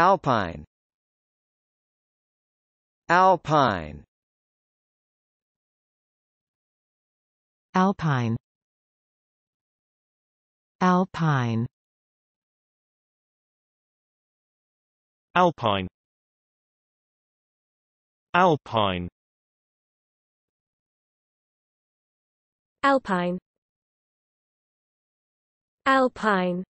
Alpine Alpine Alpine Alpine Alpine Alpine Alpine Alpine